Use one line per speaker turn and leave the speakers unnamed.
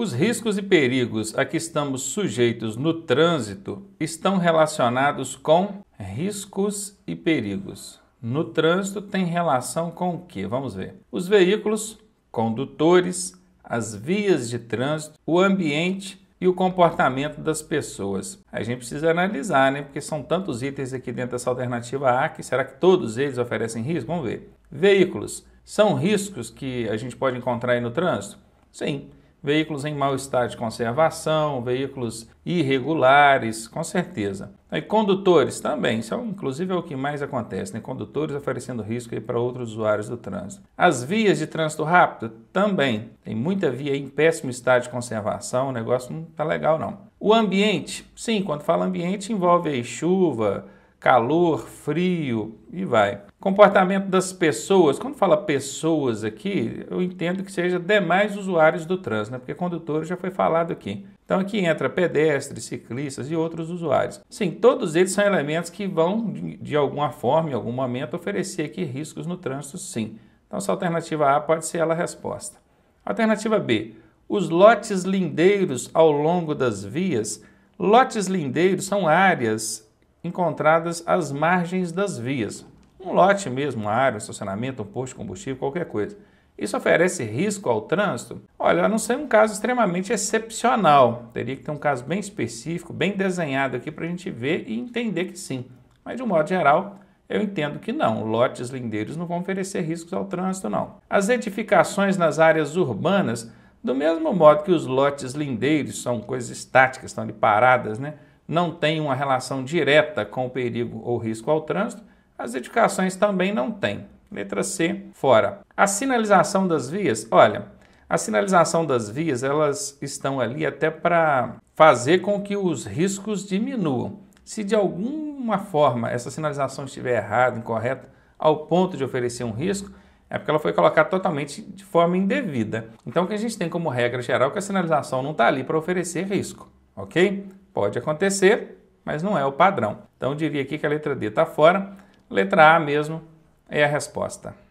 Os riscos e perigos a que estamos sujeitos no trânsito estão relacionados com riscos e perigos. No trânsito tem relação com o que? Vamos ver. Os veículos, condutores, as vias de trânsito, o ambiente e o comportamento das pessoas. A gente precisa analisar, né? Porque são tantos itens aqui dentro dessa alternativa A que será que todos eles oferecem risco? Vamos ver. Veículos são riscos que a gente pode encontrar aí no trânsito? Sim veículos em mau estado de conservação, veículos irregulares, com certeza. E condutores também, isso é, inclusive é o que mais acontece, né? condutores oferecendo risco para outros usuários do trânsito. As vias de trânsito rápido também, tem muita via em péssimo estado de conservação, o negócio não está legal não. O ambiente, sim, quando fala ambiente envolve aí chuva, calor, frio e vai. Comportamento das pessoas. Quando fala pessoas aqui, eu entendo que seja demais usuários do trânsito, né? porque condutores já foi falado aqui. Então aqui entra pedestres, ciclistas e outros usuários. Sim, todos eles são elementos que vão, de alguma forma, em algum momento, oferecer aqui riscos no trânsito, sim. Então, se a alternativa A pode ser ela a resposta. Alternativa B. Os lotes lindeiros ao longo das vias. Lotes lindeiros são áreas encontradas às margens das vias. Um lote mesmo, uma área, um estacionamento, um posto de combustível, qualquer coisa. Isso oferece risco ao trânsito? Olha, a não ser um caso extremamente excepcional. Teria que ter um caso bem específico, bem desenhado aqui para a gente ver e entender que sim. Mas, de um modo geral, eu entendo que não. Lotes lindeiros não vão oferecer riscos ao trânsito, não. As edificações nas áreas urbanas, do mesmo modo que os lotes lindeiros são coisas estáticas, estão ali paradas, né? não tem uma relação direta com o perigo ou risco ao trânsito, as indicações também não têm. Letra C, fora. A sinalização das vias, olha, a sinalização das vias, elas estão ali até para fazer com que os riscos diminuam. Se de alguma forma essa sinalização estiver errada, incorreta, ao ponto de oferecer um risco, é porque ela foi colocada totalmente de forma indevida. Então, o que a gente tem como regra geral é que a sinalização não está ali para oferecer risco, ok? Pode acontecer, mas não é o padrão. Então diria aqui que a letra D está fora. Letra A mesmo é a resposta.